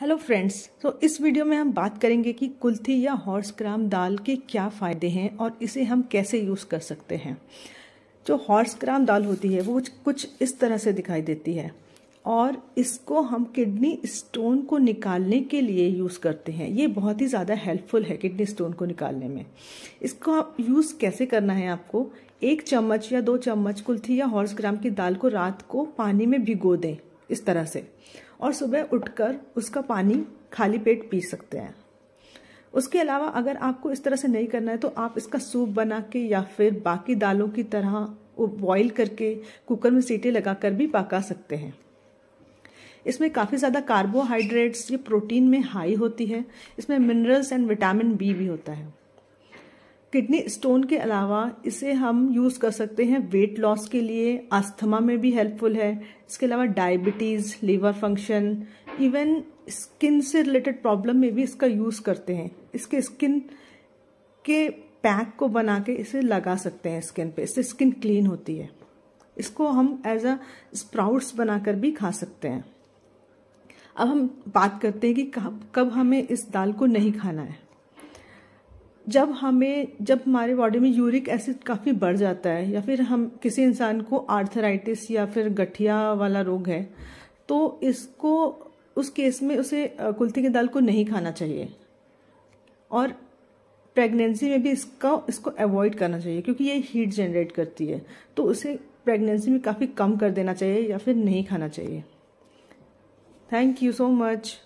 hello friends तो इस video में हम बात करेंगे कि कुल्थी या हॉर्स ग्राम दाल के क्या फ़ायदे हैं और इसे हम कैसे यूज़ कर सकते हैं जो हॉर्स ग्राम दाल होती है वो कुछ इस तरह से दिखाई देती है और इसको हम किडनी स्टोन को निकालने के लिए यूज़ करते हैं ये बहुत ही ज़्यादा हेल्पफुल है किडनी स्टोन को निकालने में इसको आप यूज़ कैसे करना है आपको एक चम्मच या दो चम्मच कुल्थी या हॉर्स ग्राम की दाल को रात को पानी में भिगो दें इस तरह से और सुबह उठकर उसका पानी खाली पेट पी सकते हैं उसके अलावा अगर आपको इस तरह से नहीं करना है तो आप इसका सूप बना के या फिर बाकी दालों की तरह बॉईल करके कुकर में सीटी लगाकर भी पका सकते हैं इसमें काफ़ी ज़्यादा कार्बोहाइड्रेट्स ये प्रोटीन में हाई होती है इसमें मिनरल्स एंड विटामिन बी भी होता है किडनी स्टोन के अलावा इसे हम यूज़ कर सकते हैं वेट लॉस के लिए अस्थमा में भी हेल्पफुल है इसके अलावा diabetes liver function even skin से रिलेटेड प्रॉब्लम में भी इसका यूज़ करते हैं इसके स्किन के पैक को बना के इसे लगा सकते हैं स्किन पे इससे स्किन क्लीन होती है इसको हम एज अ स्प्राउट्स बनाकर भी खा सकते हैं अब हम बात करते हैं कि कब कब हमें इस दाल को नहीं खाना है जब हमें जब हमारे बॉडी में यूरिक एसिड काफ़ी बढ़ जाता है या फिर हम किसी इंसान को आर्थराइटिस या फिर गठिया वाला रोग है तो इसको उस केस में उसे कुल्थी की दाल को नहीं खाना चाहिए और प्रेगनेंसी में भी इसका इसको अवॉइड करना चाहिए क्योंकि ये हीट जनरेट करती है तो उसे प्रेगनेंसी में काफ़ी कम कर देना चाहिए या फिर नहीं खाना चाहिए थैंक यू सो मच